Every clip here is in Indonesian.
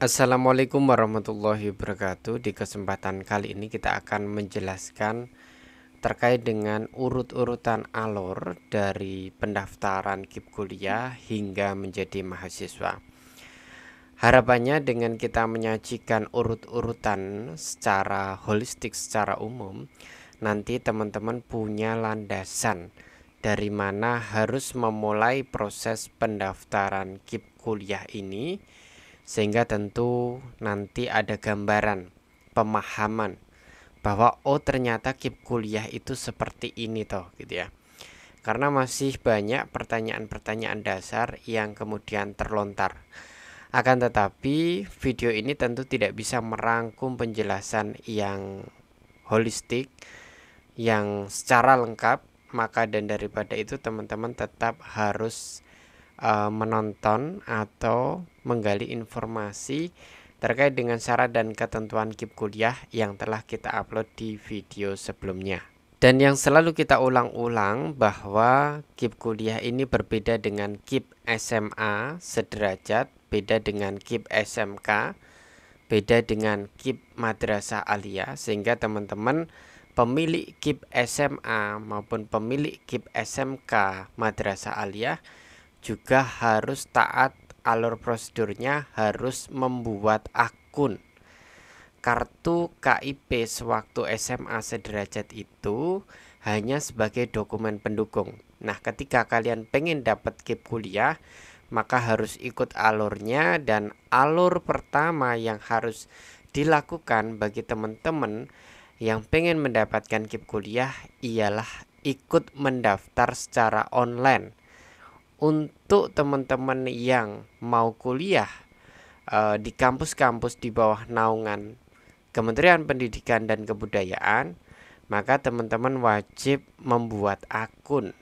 Assalamualaikum warahmatullahi wabarakatuh. Di kesempatan kali ini kita akan menjelaskan terkait dengan urut-urutan alur dari pendaftaran KIP kuliah hingga menjadi mahasiswa. Harapannya dengan kita menyajikan urut-urutan secara holistik secara umum, nanti teman-teman punya landasan dari mana harus memulai proses pendaftaran KIP kuliah ini sehingga tentu nanti ada gambaran, pemahaman bahwa oh ternyata KIP kuliah itu seperti ini toh gitu ya. Karena masih banyak pertanyaan-pertanyaan dasar yang kemudian terlontar akan tetapi, video ini tentu tidak bisa merangkum penjelasan yang holistik yang secara lengkap, maka dan daripada itu teman-teman tetap harus uh, menonton atau menggali informasi terkait dengan syarat dan ketentuan KIP kuliah yang telah kita upload di video sebelumnya. Dan yang selalu kita ulang-ulang bahwa KIP kuliah ini berbeda dengan KIP SMA sederajat, beda dengan KIP SMK, beda dengan KIP madrasah aliyah sehingga teman-teman pemilik KIP SMA maupun pemilik KIP SMK madrasah aliyah juga harus taat alur prosedurnya harus membuat akun kartu KIP sewaktu SMA sederajat itu hanya sebagai dokumen pendukung. Nah, ketika kalian pengen dapat KIP kuliah, maka harus ikut alurnya dan alur pertama yang harus dilakukan bagi teman-teman yang pengen mendapatkan KIP kuliah ialah ikut mendaftar secara online. Untuk teman-teman yang mau kuliah eh, di kampus-kampus di bawah naungan Kementerian Pendidikan dan Kebudayaan, maka teman-teman wajib membuat akun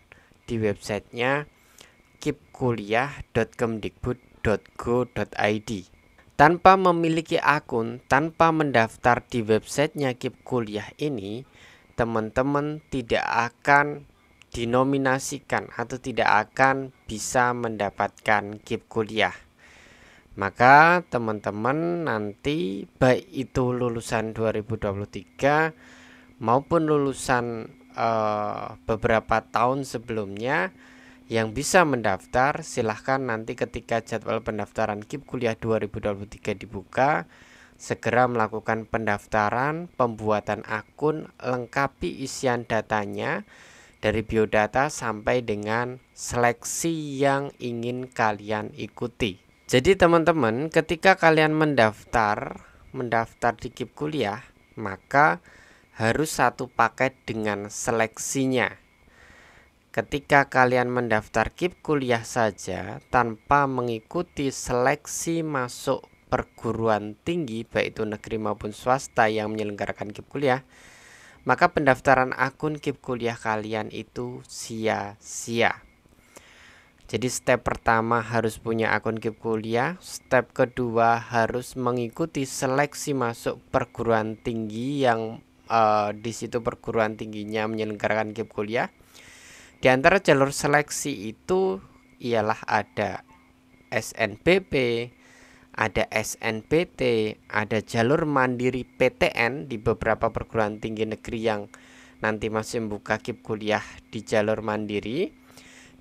di websitenya kipkuliah.kemdikbud.go.id. Tanpa memiliki akun, tanpa mendaftar di websitenya Kip ini, teman-teman tidak akan dinominasikan atau tidak akan bisa mendapatkan Kip Kuliah maka teman-teman nanti baik itu lulusan 2023 maupun lulusan uh, beberapa tahun sebelumnya yang bisa mendaftar silahkan nanti ketika jadwal pendaftaran KIP Kuliah 2023 dibuka segera melakukan pendaftaran, pembuatan akun, lengkapi isian datanya dari biodata sampai dengan seleksi yang ingin kalian ikuti. Jadi teman-teman, ketika kalian mendaftar, mendaftar di KIP kuliah, maka harus satu paket dengan seleksinya. Ketika kalian mendaftar KIP kuliah saja tanpa mengikuti seleksi masuk perguruan tinggi baik itu negeri maupun swasta yang menyelenggarakan KIP kuliah, maka pendaftaran akun KIP kuliah kalian itu sia-sia. Jadi step pertama harus punya akun KIP kuliah, step kedua harus mengikuti seleksi masuk perguruan tinggi yang uh, di situ perguruan tingginya menyelenggarakan KIP kuliah. Di antara jalur seleksi itu ialah ada SNBP, ada SNPT, ada jalur mandiri PTN di beberapa perguruan tinggi negeri yang nanti masih membuka KIP kuliah di jalur mandiri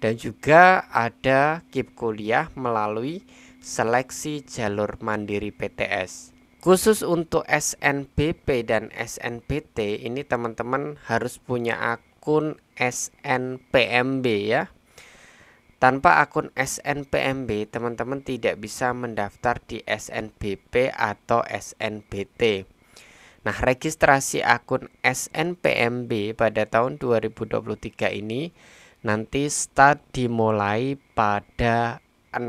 dan juga ada KIP kuliah melalui seleksi jalur mandiri PTS. Khusus untuk SNBP dan SNBT ini teman-teman harus punya akun SNPMB ya. Tanpa akun SNPMB, teman-teman tidak bisa mendaftar di SNBP atau SNBT. Nah, registrasi akun SNPMB pada tahun 2023 ini nanti start dimulai pada 16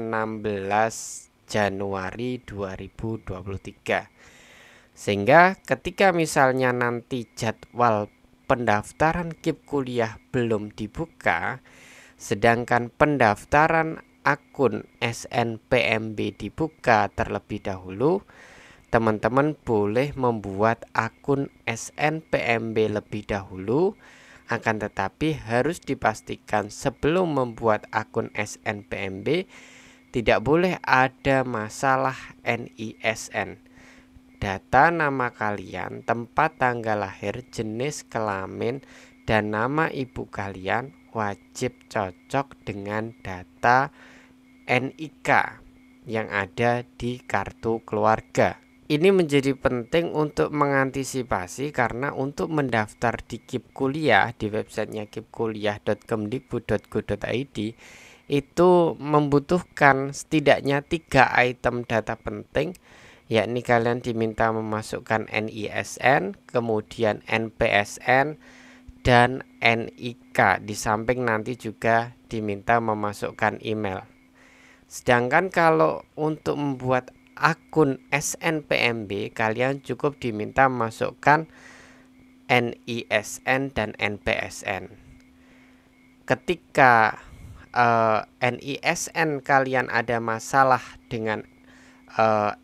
Januari 2023 sehingga ketika misalnya nanti jadwal pendaftaran KIP kuliah belum dibuka sedangkan pendaftaran akun SNPMB dibuka terlebih dahulu teman-teman boleh membuat akun SNPMB lebih dahulu akan tetapi harus dipastikan sebelum membuat akun SNPMB tidak boleh ada masalah NISN. Data nama kalian, tempat tanggal lahir, jenis kelamin, dan nama ibu kalian wajib cocok dengan data NIK yang ada di kartu keluarga. Ini menjadi penting untuk mengantisipasi karena untuk mendaftar di KIP Kuliah di websitenya kipkuliah.kemdikbud.go.id itu membutuhkan setidaknya tiga item data penting yakni kalian diminta memasukkan NISN, kemudian NPSN, dan NIK. Di samping nanti juga diminta memasukkan email. Sedangkan kalau untuk membuat akun SNPMB, kalian cukup diminta masukkan NISN dan NPSN. Ketika uh, eh, NISN kalian ada masalah dengan uh,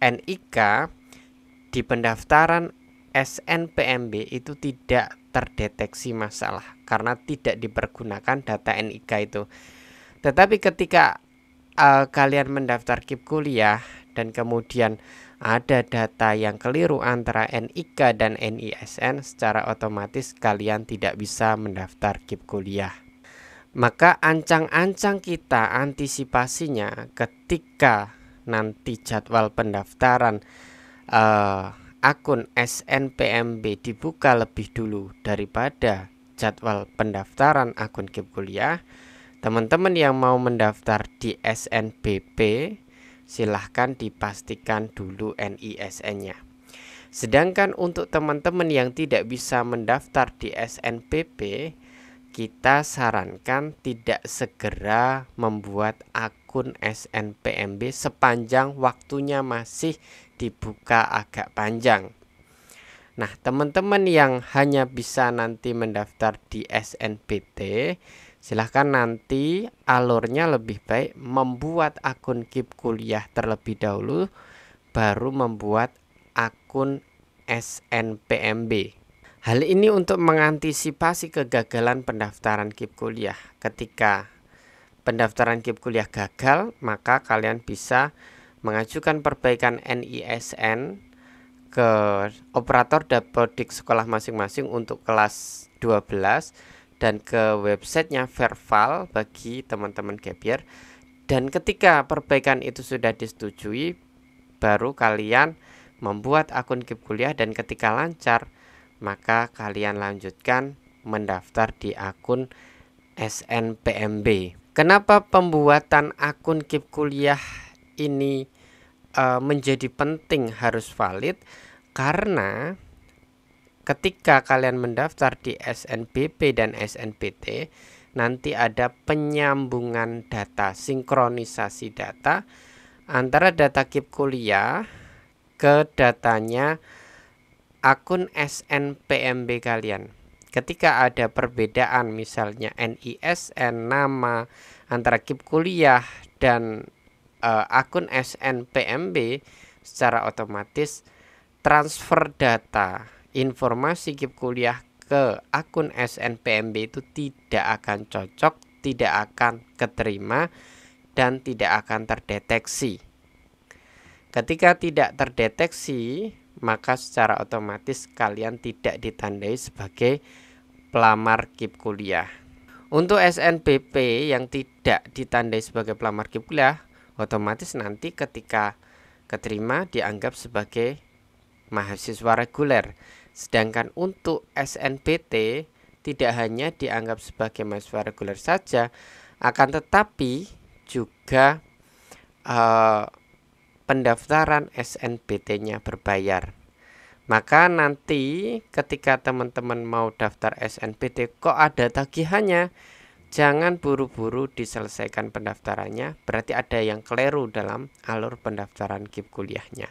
eh, NIK di pendaftaran SNPMB itu tidak terdeteksi masalah karena tidak dipergunakan data NIK itu. Tetapi ketika uh, kalian mendaftar KIP kuliah dan kemudian ada data yang keliru antara NIK dan NISN secara otomatis kalian tidak bisa mendaftar KIP kuliah. Maka ancang-ancang kita antisipasinya ketika nanti jadwal pendaftaran uh, akun SNPMB dibuka lebih dulu daripada jadwal pendaftaran akun KIP kuliah. Teman-teman yang mau mendaftar di SNBP silahkan dipastikan dulu NISN-nya. Sedangkan untuk teman-teman yang tidak bisa mendaftar di SNPP, kita sarankan tidak segera membuat akun SNPMB sepanjang waktunya masih dibuka agak panjang. Nah, teman-teman yang hanya bisa nanti mendaftar di SNPT, Silahkan nanti alurnya lebih baik membuat akun kip Kuliah terlebih dahulu baru membuat akun SNPMB. Hal ini untuk mengantisipasi kegagalan pendaftaran KIP kuliah. Ketika pendaftaran KIP kuliah gagal, maka kalian bisa mengajukan perbaikan NISN ke operator dapodik sekolah masing-masing untuk kelas 12 dan ke websitenya Verval bagi teman-teman Gapier dan ketika perbaikan itu sudah disetujui baru kalian membuat akun Kip Kuliah dan ketika lancar maka kalian lanjutkan mendaftar di akun SNPMB. Kenapa pembuatan akun Kip Kuliah ini e, menjadi penting harus valid? Karena ketika kalian mendaftar di SNBP dan SNPT nanti ada penyambungan data sinkronisasi data antara data KIP kuliah ke datanya akun SNPMB kalian ketika ada perbedaan misalnya NISN nama antara KIP kuliah dan e, akun SNPMB secara otomatis transfer data informasi Kip Kuliah ke akun SNPMB itu tidak akan cocok, tidak akan keterima, dan tidak akan terdeteksi. Ketika tidak terdeteksi, maka secara otomatis kalian tidak ditandai sebagai pelamar Kip Kuliah. Untuk SNBP yang tidak ditandai sebagai pelamar Kip Kuliah, otomatis nanti ketika keterima dianggap sebagai mahasiswa reguler Sedangkan untuk SNPT tidak hanya dianggap sebagai mahasiswa reguler saja, akan tetapi juga uh, pendaftaran snpt nya berbayar. Maka nanti ketika teman-teman mau daftar SNPT kok ada tagihannya? Jangan buru-buru diselesaikan pendaftarannya, berarti ada yang keliru dalam alur pendaftaran KIP kuliahnya.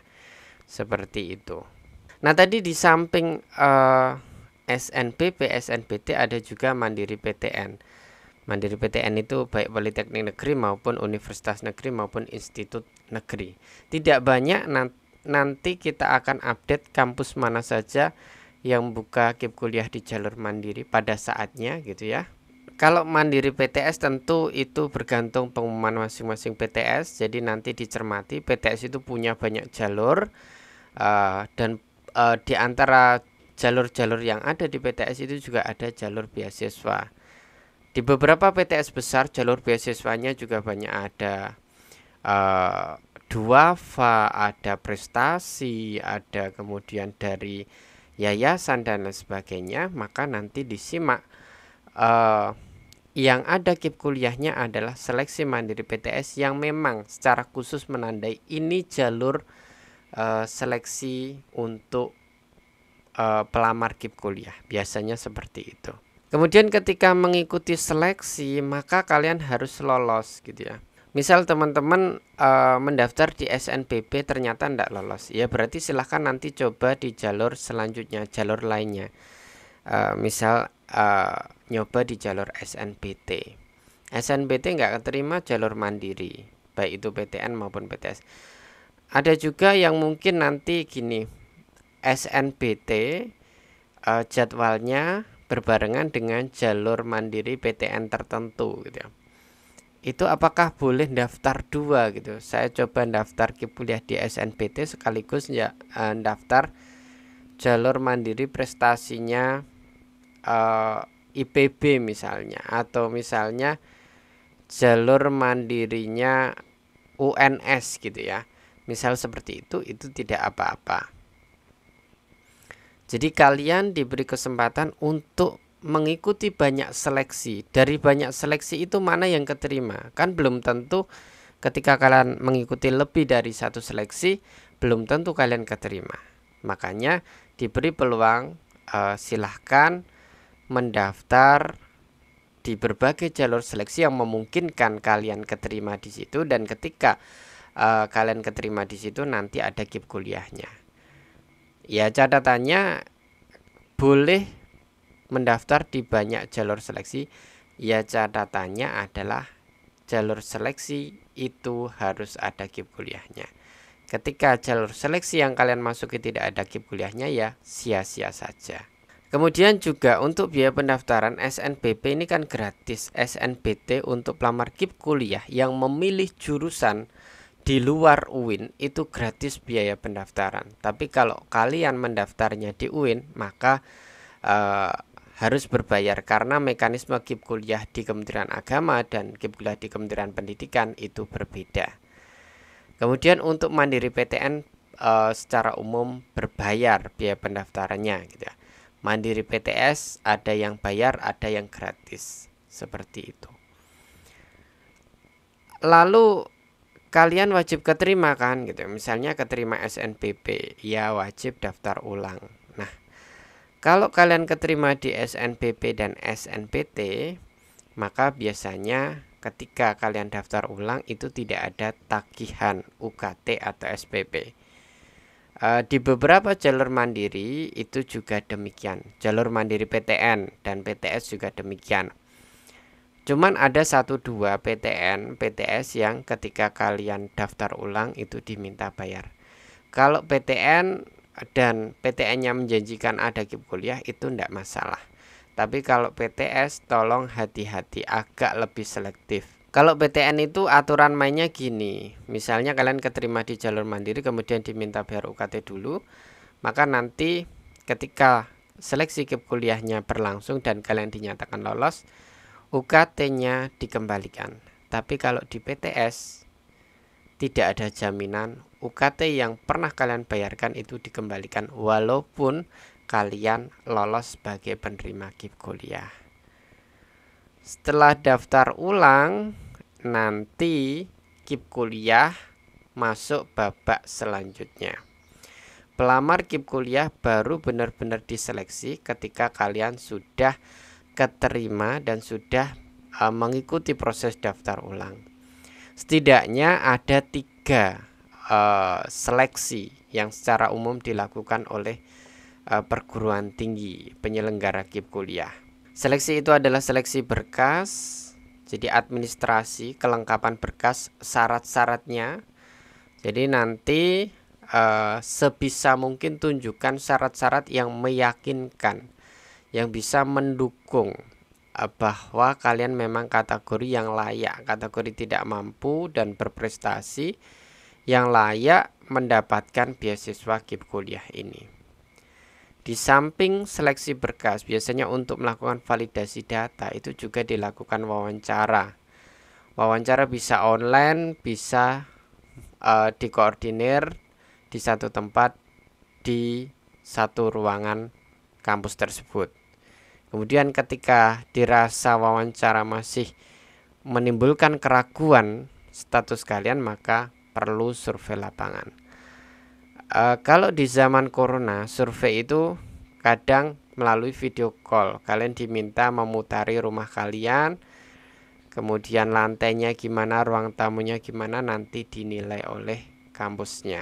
Seperti itu. Nah tadi di samping uh, eh, SNP, PSNPT ada juga Mandiri PTN. Mandiri PTN itu baik Politeknik Negeri maupun Universitas Negeri maupun Institut Negeri. Tidak banyak nanti kita akan update kampus mana saja yang buka kip kuliah di jalur mandiri pada saatnya gitu ya. Kalau mandiri PTS tentu itu bergantung pengumuman masing-masing PTS. Jadi nanti dicermati PTS itu punya banyak jalur uh, dan uh, di antara jalur-jalur yang ada di PTS itu juga ada jalur beasiswa. Di beberapa PTS besar jalur beasiswanya juga banyak ada uh, eh, fa ada prestasi, ada kemudian dari yayasan dan lain sebagainya. Maka nanti disimak uh, yang ada kip kuliahnya adalah seleksi mandiri PTS yang memang secara khusus menandai ini jalur uh, seleksi untuk uh, pelamar kip kuliah. Biasanya seperti itu. Kemudian ketika mengikuti seleksi, maka kalian harus lolos gitu ya. Misal teman-teman uh, mendaftar di SNBP ternyata tidak lolos, ya berarti silahkan nanti coba di jalur selanjutnya, jalur lainnya. uh, misal uh, nyoba di jalur SNBT. SNBT nggak terima jalur mandiri, baik itu PTN maupun PTS. Ada juga yang mungkin nanti gini, SNBT uh, eh, jadwalnya berbarengan dengan jalur mandiri PTN tertentu gitu ya. Itu apakah boleh daftar dua gitu? Saya coba daftar kuliah di SNBT sekaligus ya uh, daftar jalur mandiri prestasinya uh, eh, IPB misalnya atau misalnya jalur mandirinya UNS gitu ya Misal seperti itu, itu tidak apa-apa. Jadi kalian diberi kesempatan untuk mengikuti banyak seleksi. Dari banyak seleksi itu mana yang keterima? Kan belum tentu ketika kalian mengikuti lebih dari satu seleksi, belum tentu kalian keterima. Makanya diberi peluang uh, silahkan mendaftar di berbagai jalur seleksi yang memungkinkan kalian keterima di situ dan ketika uh, kalian keterima di situ nanti ada kip kuliahnya. Ya catatannya boleh mendaftar di banyak jalur seleksi. Ya catatannya adalah jalur seleksi itu harus ada kip kuliahnya. Ketika jalur seleksi yang kalian masuki tidak ada kip kuliahnya ya sia-sia saja. Kemudian juga untuk biaya pendaftaran SNBP ini kan gratis. SNBT untuk pelamar KIP kuliah yang memilih jurusan di luar UIN itu gratis biaya pendaftaran. Tapi kalau kalian mendaftarnya di UIN, maka e, harus berbayar karena mekanisme KIP kuliah di Kementerian Agama dan KIP kuliah di Kementerian Pendidikan itu berbeda. Kemudian untuk mandiri PTN e, eh, secara umum berbayar biaya pendaftarannya gitu ya. Mandiri PTS ada yang bayar, ada yang gratis. Seperti itu. Lalu kalian wajib keterima kan gitu ya. misalnya keterima SNPP ya wajib daftar ulang nah kalau kalian keterima di SNPP dan SNPT maka biasanya ketika kalian daftar ulang itu tidak ada tagihan UKT atau SPP e, di beberapa jalur mandiri itu juga demikian jalur mandiri PTN dan PTS juga demikian Cuman ada satu dua PTN, PTS yang ketika kalian daftar ulang itu diminta bayar. Kalau PTN dan PTN-nya menjanjikan ada kip kuliah itu tidak masalah. Tapi kalau PTS tolong hati-hati agak lebih selektif. Kalau PTN itu aturan mainnya gini, misalnya kalian keterima di jalur mandiri kemudian diminta bayar UKT dulu, maka nanti ketika seleksi kip kuliahnya berlangsung dan kalian dinyatakan lolos, UKT-nya dikembalikan. Tapi kalau di PTS tidak ada jaminan UKT yang pernah kalian bayarkan itu dikembalikan walaupun kalian lolos sebagai penerima gift kuliah. Setelah daftar ulang, nanti kip kuliah masuk babak selanjutnya. Pelamar kip kuliah baru benar-benar diseleksi ketika kalian sudah keterima dan sudah uh, mengikuti proses daftar ulang. Setidaknya ada tiga uh, seleksi yang secara umum dilakukan oleh uh, perguruan tinggi penyelenggara KIP kuliah. Seleksi itu adalah seleksi berkas, jadi administrasi kelengkapan berkas syarat-syaratnya. Jadi nanti Uh, sebisa mungkin tunjukkan syarat-syarat yang meyakinkan yang bisa mendukung eh, bahwa kalian memang kategori yang layak, kategori tidak mampu dan berprestasi yang layak mendapatkan beasiswa KIP kuliah ini. Di samping seleksi berkas, biasanya untuk melakukan validasi data itu juga dilakukan wawancara. Wawancara bisa online, bisa uh, dikoordinir di satu tempat di satu ruangan kampus tersebut. Kemudian ketika dirasa wawancara masih menimbulkan keraguan status kalian maka perlu survei lapangan. E, kalau di zaman corona survei itu kadang melalui video call. Kalian diminta memutari rumah kalian, kemudian lantainya gimana, ruang tamunya gimana nanti dinilai oleh kampusnya.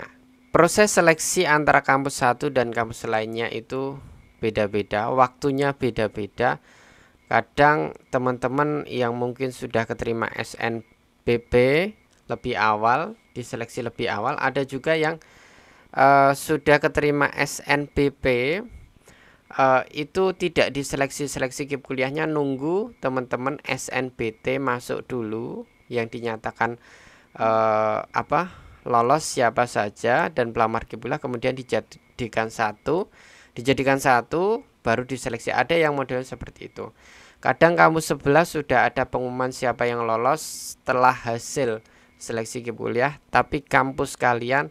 Proses seleksi antara kampus satu dan kampus lainnya itu beda-beda, waktunya beda-beda. Kadang teman-teman yang mungkin sudah keterima SNBP lebih awal, diseleksi lebih awal, ada juga yang uh, sudah keterima SNBP uh, eh, itu tidak diseleksi-seleksi kip kuliahnya nunggu teman-teman SNBT masuk dulu yang dinyatakan uh, apa lolos siapa saja dan pelamar kip kuliah kemudian dijadikan satu dijadikan satu baru diseleksi ada yang model seperti itu kadang kamu sebelah sudah ada pengumuman siapa yang lolos setelah hasil seleksi kip kuliah tapi kampus kalian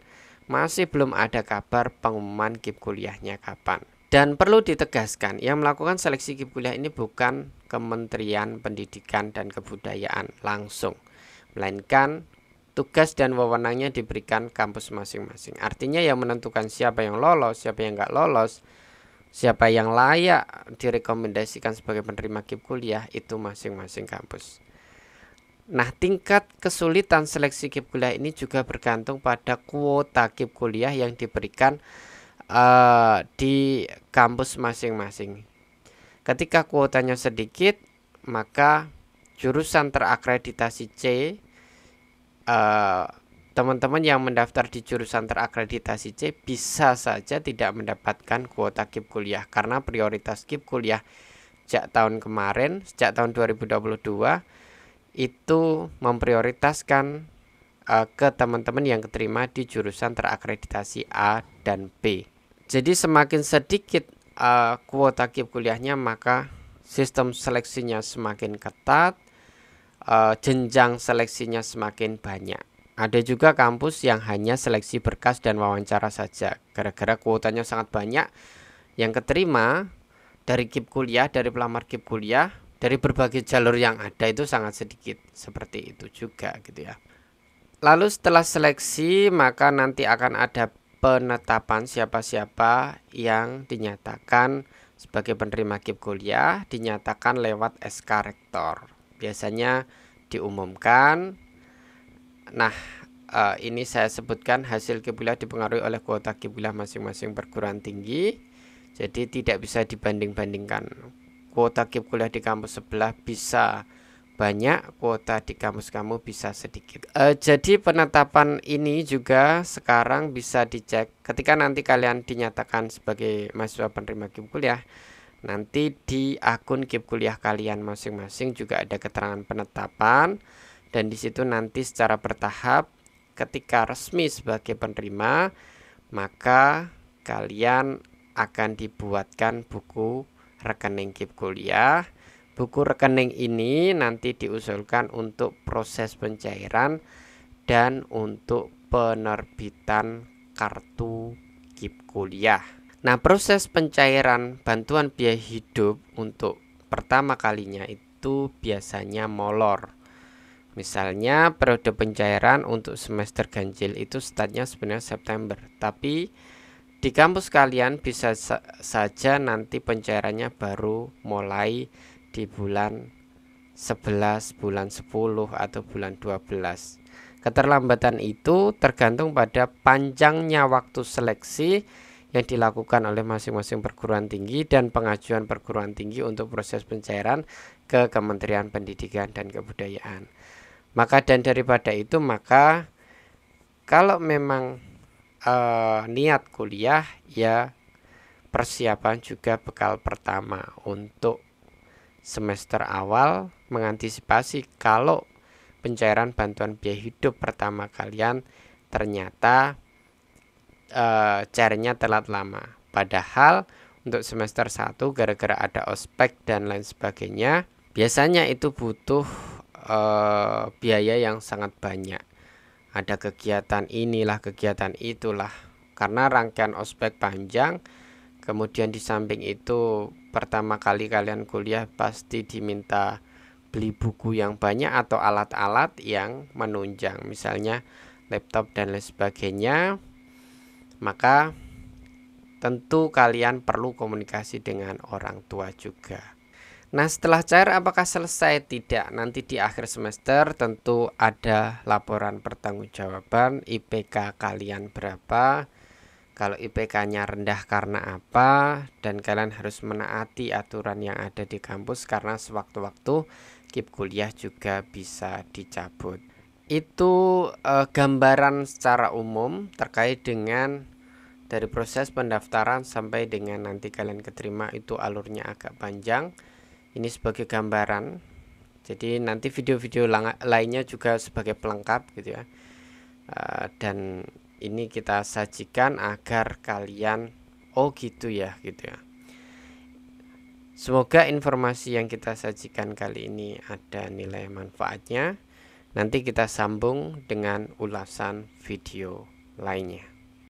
masih belum ada kabar pengumuman kip kuliahnya kapan dan perlu ditegaskan yang melakukan seleksi kip kuliah ini bukan Kementerian Pendidikan dan Kebudayaan langsung melainkan tugas dan wewenangnya diberikan kampus masing-masing. Artinya yang menentukan siapa yang lolos, siapa yang nggak lolos, siapa yang layak direkomendasikan sebagai penerima kip kuliah itu masing-masing kampus. Nah, tingkat kesulitan seleksi kip kuliah ini juga bergantung pada kuota kip kuliah yang diberikan uh, di kampus masing-masing. Ketika kuotanya sedikit, maka jurusan terakreditasi C teman eh, teman-teman yang mendaftar di jurusan terakreditasi C bisa saja tidak mendapatkan kuota KIP kuliah karena prioritas KIP kuliah sejak tahun kemarin, sejak tahun 2022 itu memprioritaskan uh, ke teman-teman yang keterima di jurusan terakreditasi A dan B. Jadi semakin sedikit uh, kuota KIP kuliahnya maka sistem seleksinya semakin ketat uh, jenjang seleksinya semakin banyak. Ada juga kampus yang hanya seleksi berkas dan wawancara saja. Gara-gara kuotanya sangat banyak yang keterima dari kip kuliah, dari pelamar kip kuliah, dari berbagai jalur yang ada itu sangat sedikit. Seperti itu juga gitu ya. Lalu setelah seleksi maka nanti akan ada penetapan siapa-siapa yang dinyatakan sebagai penerima kip kuliah dinyatakan lewat SK rektor biasanya diumumkan. Nah, eh, ini saya sebutkan hasil kibulah dipengaruhi oleh kuota kibulah masing-masing perguruan tinggi. Jadi tidak bisa dibanding-bandingkan. Kuota kibulah di kampus sebelah bisa banyak, kuota di kampus kamu bisa sedikit. Eh, jadi penetapan ini juga sekarang bisa dicek ketika nanti kalian dinyatakan sebagai mahasiswa penerima ya, Nanti di akun Kip Kuliah kalian masing-masing juga ada keterangan penetapan dan di situ nanti secara bertahap ketika resmi sebagai penerima maka kalian akan dibuatkan buku rekening Kip Kuliah. Buku rekening ini nanti diusulkan untuk proses pencairan dan untuk penerbitan kartu Kip Kuliah. Nah, proses pencairan bantuan biaya hidup untuk pertama kalinya itu biasanya molor. Misalnya periode pencairan untuk semester ganjil itu startnya sebenarnya September, tapi di kampus kalian bisa sa saja nanti pencairannya baru mulai di bulan 11, bulan 10 atau bulan 12. Keterlambatan itu tergantung pada panjangnya waktu seleksi yang dilakukan oleh masing-masing perguruan tinggi dan pengajuan perguruan tinggi untuk proses pencairan ke Kementerian Pendidikan dan Kebudayaan. Maka dan daripada itu maka kalau memang e, niat kuliah ya persiapan juga bekal pertama untuk semester awal mengantisipasi kalau pencairan bantuan biaya hidup pertama kalian ternyata uh, eh, carinya telat lama padahal untuk semester 1 gara-gara ada ospek dan lain sebagainya biasanya itu butuh uh, biaya yang sangat banyak ada kegiatan inilah kegiatan itulah karena rangkaian ospek panjang kemudian di samping itu pertama kali kalian kuliah pasti diminta beli buku yang banyak atau alat-alat yang menunjang misalnya laptop dan lain sebagainya maka tentu kalian perlu komunikasi dengan orang tua juga. Nah, setelah cair apakah selesai? Tidak. Nanti di akhir semester tentu ada laporan pertanggungjawaban IPK kalian berapa. Kalau IPK-nya rendah karena apa dan kalian harus menaati aturan yang ada di kampus karena sewaktu-waktu kip kuliah juga bisa dicabut. Itu eh, gambaran secara umum terkait dengan dari proses pendaftaran sampai dengan nanti kalian keterima itu alurnya agak panjang ini sebagai gambaran jadi nanti video-video lainnya juga sebagai pelengkap gitu ya uh, dan ini kita sajikan agar kalian oh gitu ya gitu ya Semoga informasi yang kita sajikan kali ini ada nilai manfaatnya. Nanti kita sambung dengan ulasan video lainnya.